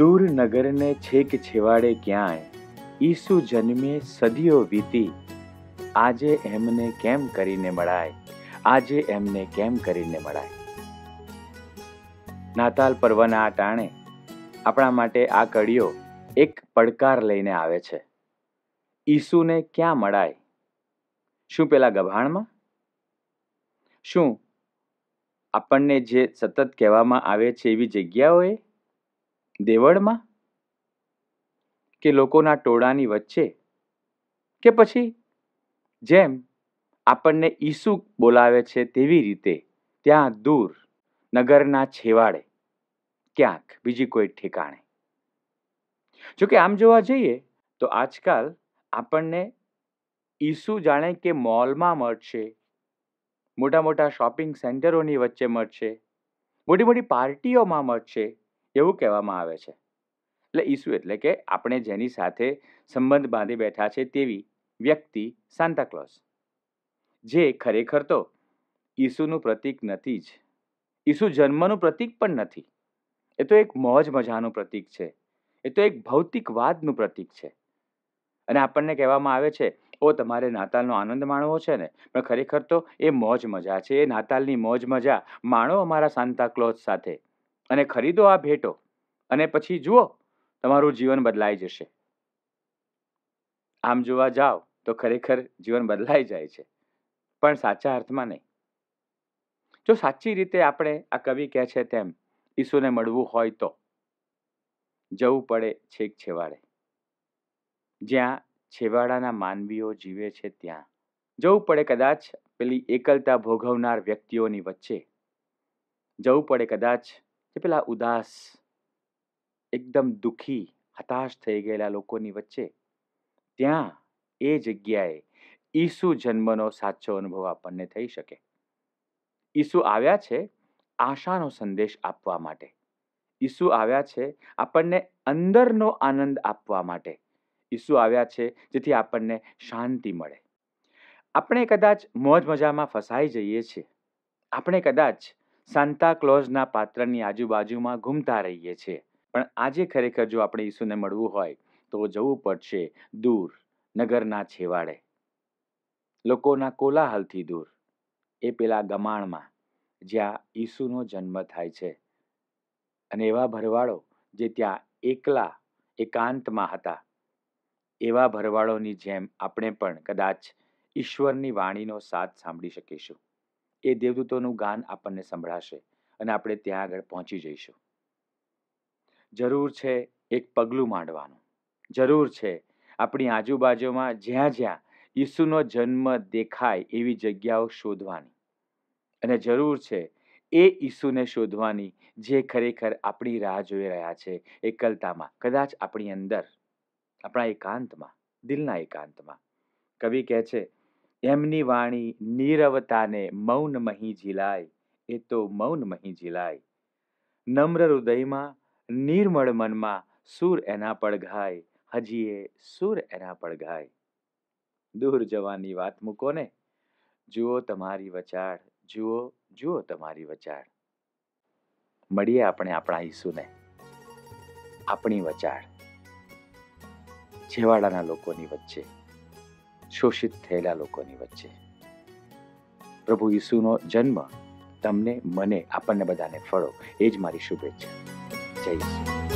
દૂર નગરને છેક છેવાડે ક્યાંય ઈસુ જન્મે સદીઓ વીતી આજે એમને કેમ કરીને મળાય આજે એમને કેમ કરીને મળાય નાતાલ પર્વના આ ટાણે આપણા માટે આ કડીઓ એક પડકાર લઈને આવે છે ઈસુને ક્યાં મળાય શું પેલા ગભાણમાં શું આપણને જે સતત કહેવામાં આવે છે એવી જગ્યાઓએ દેવળમાં કે લોકોના ટોળાની વચ્ચે કે પછી જેમ આપણને ઈસુ બોલાવે છે તેવી રીતે ત્યાં દૂર નગરના છેવાડે ક્યાંક બીજી કોઈ ઠેકાણે જોકે આમ જોવા જઈએ તો આજકાલ આપણને ઈસુ જાણે કે મોલમાં મળશે મોટા મોટા શોપિંગ સેન્ટરોની વચ્ચે મળશે મોટી મોટી પાર્ટીઓમાં મળશે એવું કહેવામાં આવે છે એટલે ઈસુ એટલે કે આપણે જેની સાથે સંબંધ બાંધી બેઠા છે તેવી વ્યક્તિ સાંતાક્લોઝ જે ખરેખર તો ઈસુનું પ્રતીક નથી જ ઈસુ જન્મનું પ્રતીક પણ નથી એ તો એક મોજ મજાનું પ્રતીક છે એ તો એક ભૌતિકવાદનું પ્રતીક છે અને આપણને કહેવામાં આવે છે ઓ તમારે નાતાલનો આનંદ માણવો છે ને પણ ખરેખર તો એ મોજ મજા છે એ નાતાલની મોજ મજા માણો અમારા સાંતાક્લોઝ સાથે અને ખરીદો આ ભેટો અને પછી જુઓ તમારું જીવન બદલાઈ જશે આમ જોવા જાઓ તો ખરેખર જીવન બદલાઈ જાય છે પણ સાચા અર્થમાં નહીં જો સાચી રીતે આપણે આ કવિ કહે છે તેમ ઈસુને મળવું હોય તો જવું પડે છેક છેવાડે જ્યાં છેવાડાના માનવીઓ જીવે છે ત્યાં જવું પડે કદાચ પેલી એકલતા ભોગવનાર વ્યક્તિઓની વચ્ચે જવું પડે કદાચ જે પેલા ઉદાસ એકદમ દુઃખી હતાશ થઈ ગયેલા લોકોની વચ્ચે ત્યાં એ જગ્યાએ ઈસુ જન્મનો સાચો અનુભવ આપણને થઈ શકે ઈસુ આવ્યા છે આશાનો સંદેશ આપવા માટે ઈસુ આવ્યા છે આપણને અંદરનો આનંદ આપવા માટે ઈસુ આવ્યા છે જેથી આપણને શાંતિ મળે આપણે કદાચ મોજ મજામાં ફસાઈ જઈએ છીએ આપણે કદાચ સાન્તા ક્લોઝના પાત્રની આજુબાજુમાં ઘૂમતા રહીએ છીએ પણ આજે ખરેખર જો આપણે ઈસુને મળવું હોય તો જવું પડશે દૂર નગરના છેવાડે લોકોના કોલાહલથી દૂર એ પેલા ગમાણમાં જ્યાં ઈસુનો જન્મ થાય છે અને એવા ભરવાડો જે ત્યાં એકલા એકાંતમાં હતા એવા ભરવાડોની જેમ આપણે પણ કદાચ ઈશ્વરની વાણીનો સાથ સાંભળી શકીશું એ દેવદૂતોનું ગાન આપણને સંભળાશે અને આપણે ત્યાં આગળ પહોંચી જઈશું જરૂર છે એક પગલું માંડવાનું જરૂર છે આપણી આજુબાજુમાં જ્યાં જ્યાં ઈસુનો જન્મ દેખાય એવી જગ્યાઓ શોધવાની અને જરૂર છે એ ઈસુને શોધવાની જે ખરેખર આપણી રાહ જોઈ રહ્યા છે એકલતામાં કદાચ આપણી અંદર આપણા એકાંતમાં દિલના એકાંતમાં કવિ કહે છે એમની વાણી નીરવતાને મૌનમહી ઝીલાય એ તો મૌનમહી ઝીલાય નમ્ર હૃદયમાં નિર્મળ મનમાં સૂર એના પડઘાય હજી એ સૂર એના પડઘાય દૂર જવાની વાત મૂકો ને જુઓ તમારી વચાળ જુઓ જુઓ તમારી વચાળ મળીએ આપણે આપણા ઈસુને આપણી વચાળ છેવાડાના લોકોની વચ્ચે શોષિત થયેલા લોકોની વચ્ચે પ્રભુ ઈસુનો જન્મ તમને મને આપણને બધાને ફળો એ જ મારી શુભેચ્છા જય શ્રી